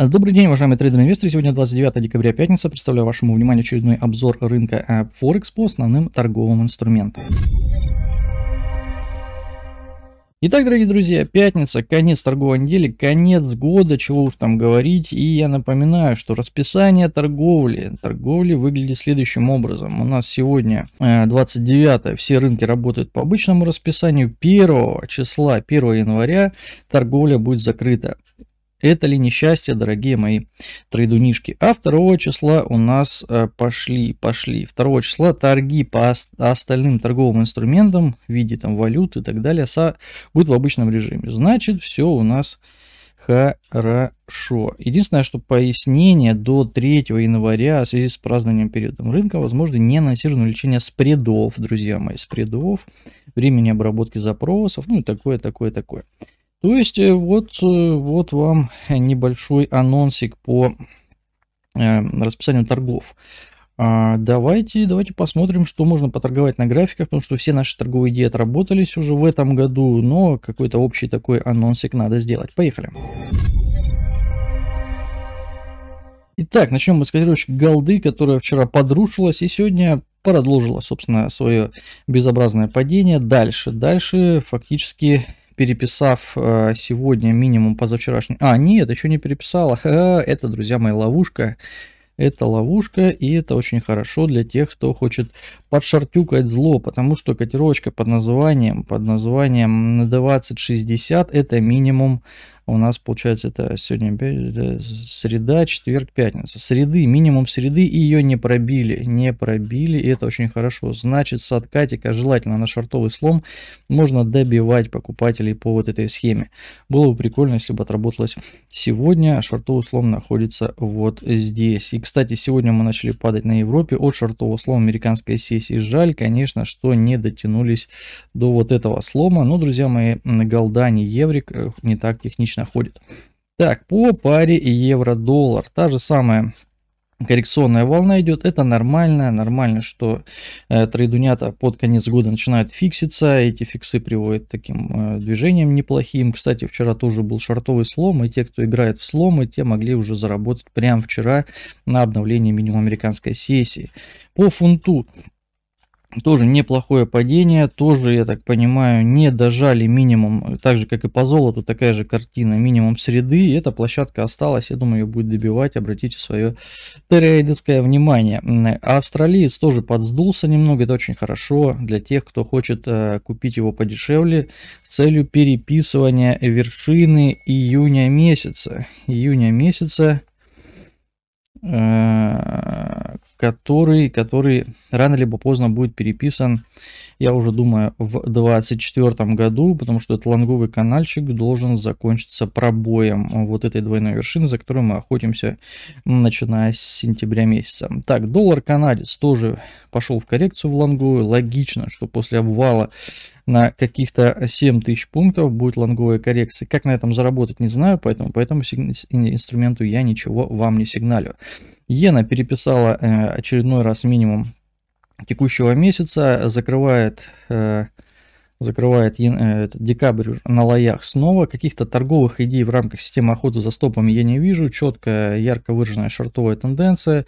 Э, добрый день, уважаемые трейдеры и инвесторы. Сегодня 29 декабря, пятница. Представляю вашему вниманию очередной обзор рынка э, Форекс по основным торговым инструментам. Итак, дорогие друзья, пятница, конец торговой недели, конец года, чего уж там говорить. И я напоминаю, что расписание торговли, торговли выглядит следующим образом. У нас сегодня 29 э, все рынки работают по обычному расписанию. 1 числа, 1 января торговля будет закрыта. Это ли несчастье, дорогие мои трейдунишки? А 2 числа у нас э, пошли, пошли. 2 числа торги по остальным торговым инструментам в виде там валют и так далее со, будет в обычном режиме. Значит, все у нас хорошо. Единственное, что пояснение до 3 января в связи с празднованием периодом рынка, возможно, не анонсировано увеличение спредов, друзья мои, спредов, времени обработки запросов, ну и такое, такое, такое. То есть э, вот, э, вот вам небольшой анонсик по э, расписанию торгов. А, давайте, давайте посмотрим, что можно поторговать на графиках, потому что все наши торговые идеи отработались уже в этом году, но какой-то общий такой анонсик надо сделать. Поехали. Итак, начнем мы с котировочки голды, которая вчера подрушилась и сегодня продолжила, собственно, свое безобразное падение. Дальше, дальше фактически переписав э, сегодня минимум позавчерашний... А, нет, еще не переписала. это, друзья мои, ловушка. Это ловушка, и это очень хорошо для тех, кто хочет подшартюкать зло, потому что котировочка под названием, под названием на 2060 это минимум у нас получается это сегодня среда, четверг, пятница. Среды, минимум среды, и ее не пробили, не пробили, и это очень хорошо. Значит, с откатика желательно на шортовый слом можно добивать покупателей по вот этой схеме. Было бы прикольно, если бы отработалось сегодня, а шортовый слом находится вот здесь. И, кстати, сегодня мы начали падать на Европе от шортового слома американской сессии. Жаль, конечно, что не дотянулись до вот этого слома, но, друзья мои, голда не еврик, э, не так технично отлично ходит. Так, по паре евро-доллар. Та же самая коррекционная волна идет, это нормально, нормально, что э, трейдунята под конец года начинают фикситься, эти фиксы приводят к таким э, движениям неплохим. Кстати, вчера тоже был шортовый слом, и те, кто играет в сломы, те могли уже заработать прямо вчера на обновлении минимум американской сессии. По фунту тоже неплохое падение, тоже, я так понимаю, не дожали минимум, так же как и по золоту, такая же картина, минимум среды, и эта площадка осталась, я думаю, ее будет добивать, обратите свое трейдерское внимание. А австралиец тоже подсдулся немного, это очень хорошо для тех, кто хочет э, купить его подешевле, с целью переписывания вершины июня месяца. Июня месяца э, который, который рано либо поздно будет переписан, я уже думаю, в 2024 году, потому что этот лонговый каналчик должен закончиться пробоем вот этой двойной вершины, за которой мы охотимся, начиная с сентября месяца. Так, доллар канадец тоже пошел в коррекцию в лонговую. Логично, что после обвала на каких-то 7 тысяч пунктов будет лонговая коррекция. Как на этом заработать, не знаю, поэтому по этому инструменту я ничего вам не сигналю. Иена переписала э, очередной раз минимум текущего месяца, закрывает э, закрывает э, декабрь на лоях снова. Каких-то торговых идей в рамках системы охоты за стопами я не вижу. Четкая, ярко выраженная шортовая тенденция.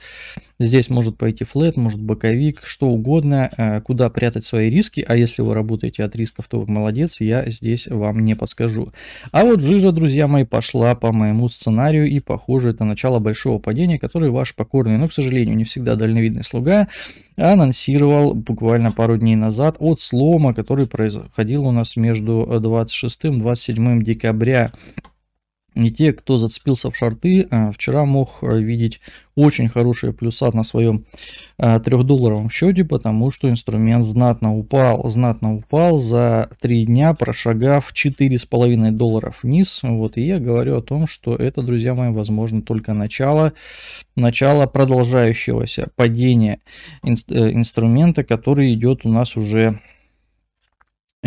Здесь может пойти флет, может боковик, что угодно, э, куда прятать свои риски. А если вы работаете от рисков, то вы молодец, я здесь вам не подскажу. А вот жижа, друзья мои, пошла по моему сценарию и похоже это начало большого падения, который ваш покорный, но, к сожалению, не всегда дальновидный слуга анонсировал буквально пару дней назад от слома, который происходил у нас между 26 и 27 декабря и те, кто зацепился в шорты, а вчера мог э, видеть очень хорошие плюса на своем э, трехдолларовом счете, потому что инструмент знатно упал, знатно упал за три дня, прошагав 4,5 долларов вниз. Вот и я говорю о том, что это, друзья мои, возможно только начало, начало продолжающегося падения э, инструмента, который идет у нас уже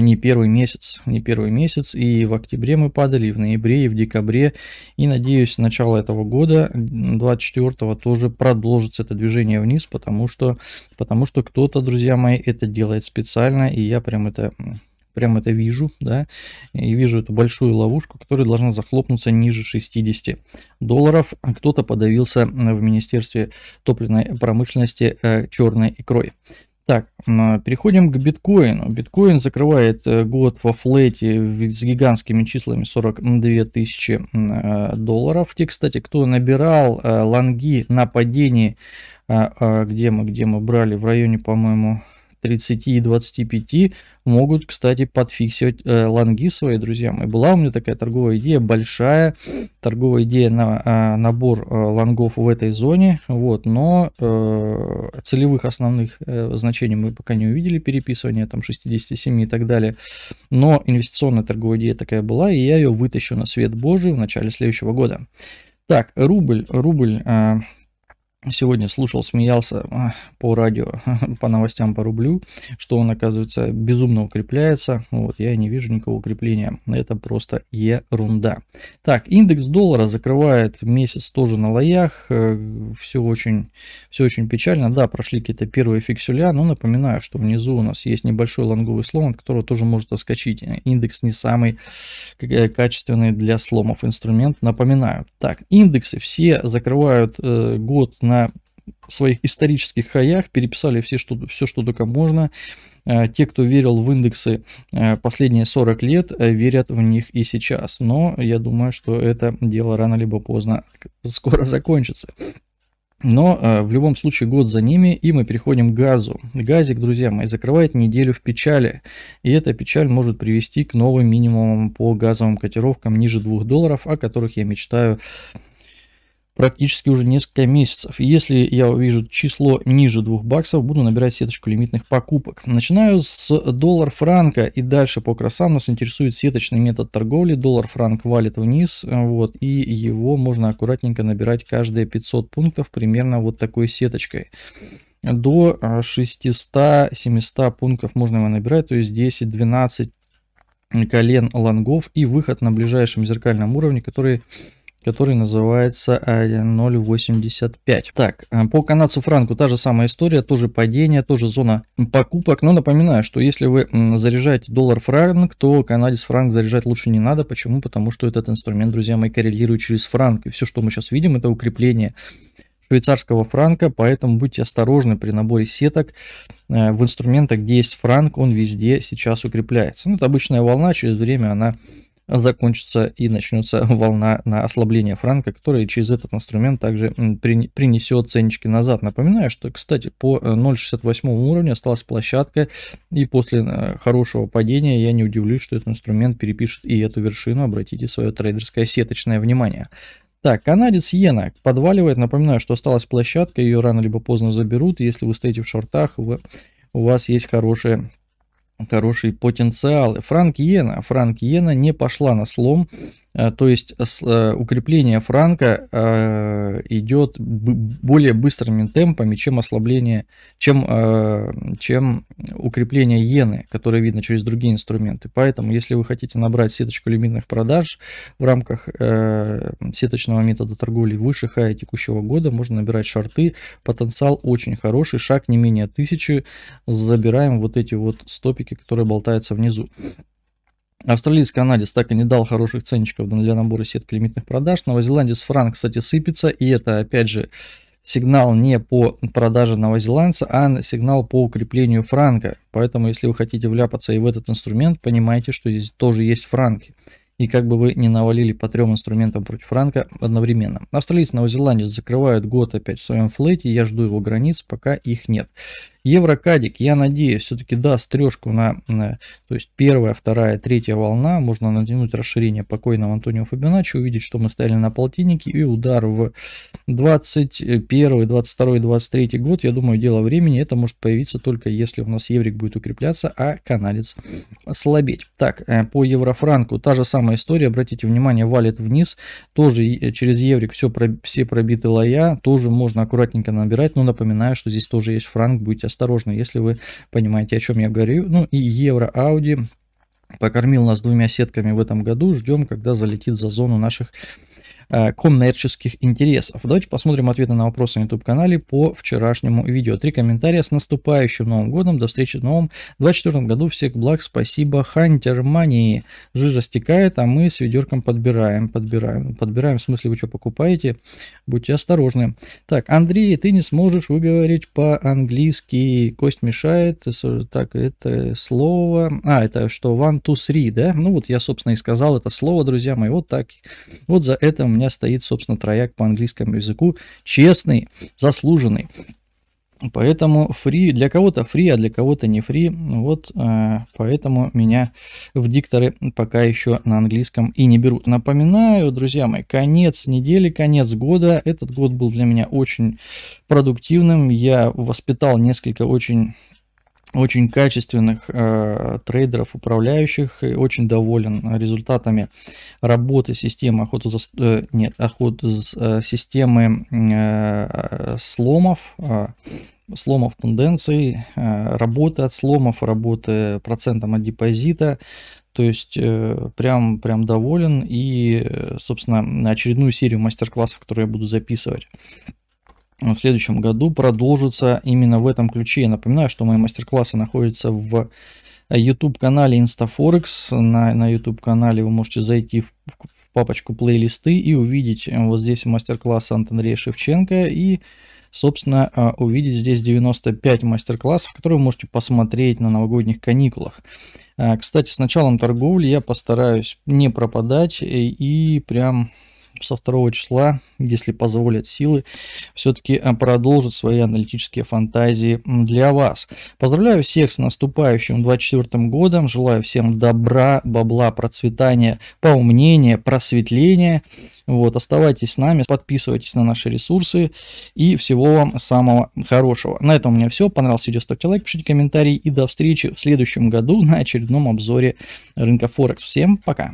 не первый месяц, не первый месяц, и в октябре мы падали, и в ноябре, и в декабре, и надеюсь, начало этого года, 24-го, тоже продолжится это движение вниз, потому что, потому что кто-то, друзья мои, это делает специально, и я прям это прям это вижу, да, и вижу эту большую ловушку, которая должна захлопнуться ниже 60 долларов. Кто-то подавился в Министерстве топливной промышленности э, черной икрой. Так, переходим к биткоину. Биткоин закрывает э, год во флете с гигантскими числами 42 тысячи э, долларов. Те, кстати, кто набирал э, лонги на падении, где мы, где мы брали в районе, по-моему, 30 и 25 могут, кстати, подфиксировать э, лонги свои, друзья мои. Была у меня такая торговая идея, большая торговая идея на э, набор э, лонгов в этой зоне, вот, но э, целевых основных э, значений мы пока не увидели, переписывания там 67 и так далее, но инвестиционная торговая идея такая была, и я ее вытащу на свет божий в начале следующего года. Так, рубль, рубль... Э, сегодня слушал, смеялся а, по радио, по новостям по рублю, что он, оказывается, безумно укрепляется. Вот, я не вижу никакого укрепления. Это просто ерунда. Так, индекс доллара закрывает месяц тоже на лоях. Э, все очень, все очень печально. Да, прошли какие-то первые фиксюля, но напоминаю, что внизу у нас есть небольшой лонговый слом, от которого тоже может отскочить. Индекс не самый э, качественный для сломов инструмент, напоминаю. Так, индексы все закрывают э, год на на своих исторических хаях, переписали все, что, все, что только можно. Э, те, кто верил в индексы э, последние 40 лет, э, верят в них и сейчас. Но я думаю, что это дело рано либо поздно скоро закончится. Но в любом случае год за ними, и мы переходим к газу. Газик, друзья мои, закрывает неделю в печали. И эта печаль может привести к новым минимумам по газовым котировкам ниже 2 долларов, о которых я мечтаю практически уже несколько месяцев. если я увижу число ниже 2 баксов, буду набирать сеточку лимитных покупок. Начинаю с доллар франка и дальше по красам нас интересует сеточный метод торговли. Доллар франк валит вниз, вот, и его можно аккуратненько набирать каждые 500 пунктов примерно вот такой сеточкой до 600-700 а, пунктов можно его набирать, то есть 10-12 колен лонгов и выход на ближайшем зеркальном уровне, который который называется 0.85. А так, э, по канадцу франку та же самая история, тоже падение, тоже зона покупок. Но напоминаю, что если вы заряжаете доллар франк, то канадец франк заряжать лучше не надо. Почему? Потому что этот инструмент, друзья мои, коррелирует через франк. И все, что мы сейчас видим, это укрепление швейцарского франка, поэтому будьте осторожны при наборе сеток э, в инструментах, где есть франк, он везде сейчас укрепляется. Ну, это обычная волна, через время она закончится и начнется волна на ослабление франка, которая через этот инструмент также принесет ценнички назад. Напоминаю, что, кстати, по 0.68 э, уровню осталась площадка, и после э, хорошего падения я не удивлюсь, что этот инструмент перепишет и эту вершину. Обратите свое трейдерское сеточное внимание. Так, канадец Йена подваливает. Напоминаю, что осталась площадка, ее рано либо поздно заберут. Если вы стоите в шортах, вы, у вас есть хорошие хороший потенциал. франк Йена. Франк Йена не пошла на слом. Э, то есть э, э, укрепление франка идет более быстрыми темпами, чем ослабление, чем, чем укрепление иены, которое видно через другие инструменты. Поэтому, если вы хотите набрать сеточку лимитных продаж в рамках сеточного метода торговли выше хая текущего года, можно набирать шарты, потенциал очень хороший, шаг не менее тысячи, забираем вот эти вот стопики, которые болтаются внизу. Австралиец канадец так и не дал хороших ценничков для набора сетки лимитных продаж. Новозеландец франк, кстати, сыпется, и это, опять же, сигнал не по продаже новозеландца, а сигнал по укреплению франка. Поэтому, если вы хотите вляпаться и в этот инструмент, понимайте, что здесь тоже есть франки и как бы вы не навалили по трем инструментам против франка одновременно. Австралиец, новозеландец закрывают год опять в своем флейте, я жду его границ, пока их нет. Еврокадик, я надеюсь, все-таки даст трешку на, на, э, то есть первая, вторая, третья волна. Можно натянуть расширение покойного Антонио Фабиначи, увидеть, что мы стояли на полтиннике и удар в 21, 22, 23 год. Я думаю, дело времени. Это может появиться только если у нас еврик будет укрепляться, а канадец слабеть. Так, э, по еврофранку та же самая самая история, обратите внимание, валит вниз, тоже э, через еврик все, все пробиты лоя, тоже можно аккуратненько набирать, но напоминаю, что здесь тоже есть франк, будьте осторожны, если вы понимаете, о чем я говорю. Ну и евро, ауди, покормил нас двумя сетками в этом году, ждем, когда залетит за зону наших Э, коммерческих интересов. Давайте посмотрим ответы на вопросы на YouTube-канале по вчерашнему видео. Три комментария. С наступающим Новым годом. До встречи в новом 24 году. Всех благ. Спасибо Хантер Хантермании. Жижа стекает, а мы с ведерком подбираем. Подбираем. Подбираем. В смысле, вы что покупаете? Будьте осторожны. Так, Андрей, ты не сможешь выговорить по-английски. Кость мешает. Так, это слово... А, это что? One, two, three, да? Ну вот я, собственно, и сказал это слово, друзья мои. Вот так. Вот за это меня стоит, собственно, трояк по английскому языку. Честный, заслуженный. Поэтому фри, для кого-то фри, а для кого-то не фри. Вот э, поэтому меня в дикторы пока еще на английском и не берут. Напоминаю, друзья мои, конец недели, конец года. Этот год был для меня очень продуктивным. Я воспитал несколько очень очень качественных э, трейдеров, управляющих, и очень доволен результатами работы системы охоты за, э, нет, охоты за, э, системы э, сломов, э, сломов тенденций, э, работы от сломов, работы процентом от депозита, то есть э, прям, прям доволен и, э, собственно, очередную серию мастер-классов, которые я буду записывать в следующем году продолжится именно в этом ключе. Я напоминаю, что мои мастер-классы находятся в э, YouTube-канале InstaForex. На, на YouTube-канале вы можете зайти в, в папочку плейлисты и увидеть э, вот здесь мастер-класс от Андрея Шевченко и собственно, э, увидеть здесь 95 мастер-классов, которые вы можете посмотреть на новогодних каникулах. Кстати, с началом торговли я постараюсь не пропадать и прям со второго числа, если позволят силы, все-таки э, продолжит свои аналитические фантазии для вас. Поздравляю всех с наступающим 24 годом, желаю всем добра, бабла, процветания, поумнения, просветления. Вот, оставайтесь с нами, подписывайтесь на наши ресурсы и всего вам самого хорошего. На этом у меня все. Понравилось видео, ставьте лайк, пишите комментарии и до встречи в следующем году на очередном обзоре рынка Форекс. Всем пока!